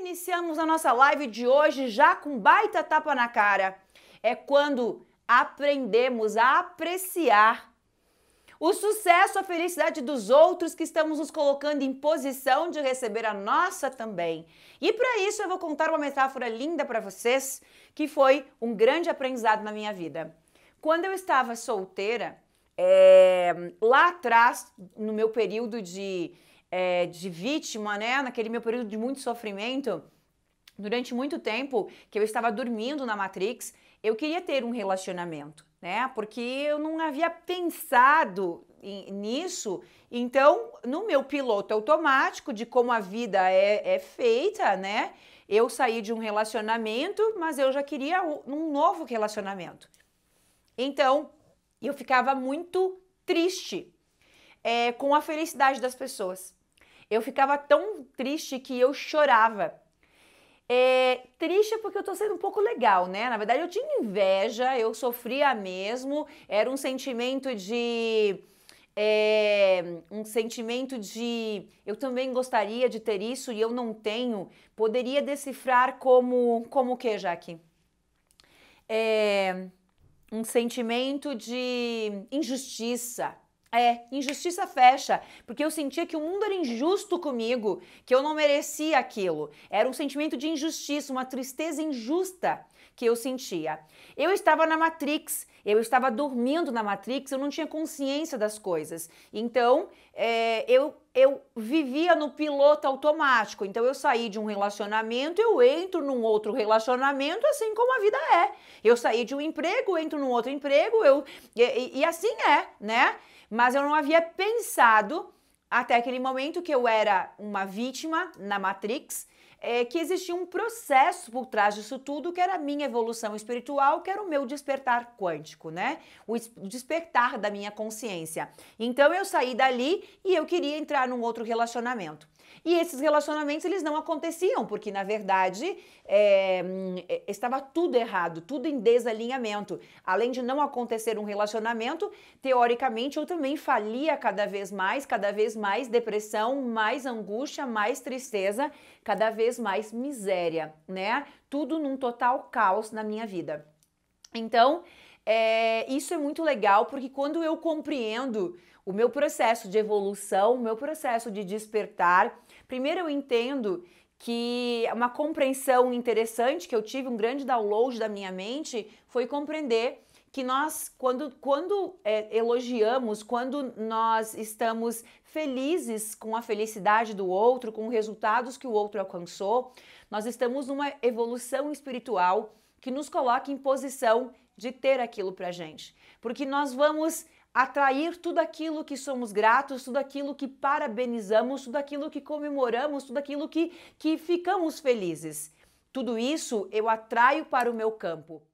iniciamos a nossa live de hoje já com baita tapa na cara. É quando aprendemos a apreciar o sucesso, a felicidade dos outros que estamos nos colocando em posição de receber a nossa também. E para isso eu vou contar uma metáfora linda para vocês, que foi um grande aprendizado na minha vida. Quando eu estava solteira, é, lá atrás, no meu período de é, de vítima, né? Naquele meu período de muito sofrimento, durante muito tempo que eu estava dormindo na Matrix, eu queria ter um relacionamento, né? Porque eu não havia pensado nisso. Então, no meu piloto automático de como a vida é, é feita, né? Eu saí de um relacionamento, mas eu já queria um novo relacionamento. Então, eu ficava muito triste é, com a felicidade das pessoas. Eu ficava tão triste que eu chorava. É, triste porque eu tô sendo um pouco legal, né? Na verdade, eu tinha inveja, eu sofria mesmo, era um sentimento de. É, um sentimento de eu também gostaria de ter isso e eu não tenho. Poderia decifrar como. Como o que, Jaque? É, um sentimento de injustiça é, injustiça fecha, porque eu sentia que o mundo era injusto comigo, que eu não merecia aquilo. Era um sentimento de injustiça, uma tristeza injusta que eu sentia. Eu estava na Matrix, eu estava dormindo na Matrix, eu não tinha consciência das coisas. Então, é, eu, eu vivia no piloto automático. Então, eu saí de um relacionamento, eu entro num outro relacionamento, assim como a vida é. Eu saí de um emprego, entro num outro emprego, eu, e, e assim é, né? Mas eu não havia pensado até aquele momento que eu era uma vítima na Matrix, é, que existia um processo por trás disso tudo, que era a minha evolução espiritual, que era o meu despertar quântico, né? O despertar da minha consciência. Então eu saí dali e eu queria entrar num outro relacionamento. E esses relacionamentos eles não aconteciam, porque na verdade é, é, estava tudo errado, tudo em desalinhamento. Além de não acontecer um relacionamento, teoricamente eu também falia cada vez mais, cada vez mais depressão, mais angústia, mais tristeza, cada vez mais miséria, né? Tudo num total caos na minha vida. Então, é, isso é muito legal porque quando eu compreendo o meu processo de evolução, o meu processo de despertar, primeiro eu entendo que uma compreensão interessante que eu tive, um grande download da minha mente, foi compreender que nós, quando, quando é, elogiamos, quando nós estamos felizes com a felicidade do outro, com os resultados que o outro alcançou, nós estamos numa evolução espiritual que nos coloque em posição de ter aquilo para gente, porque nós vamos atrair tudo aquilo que somos gratos, tudo aquilo que parabenizamos, tudo aquilo que comemoramos, tudo aquilo que, que ficamos felizes. Tudo isso eu atraio para o meu campo.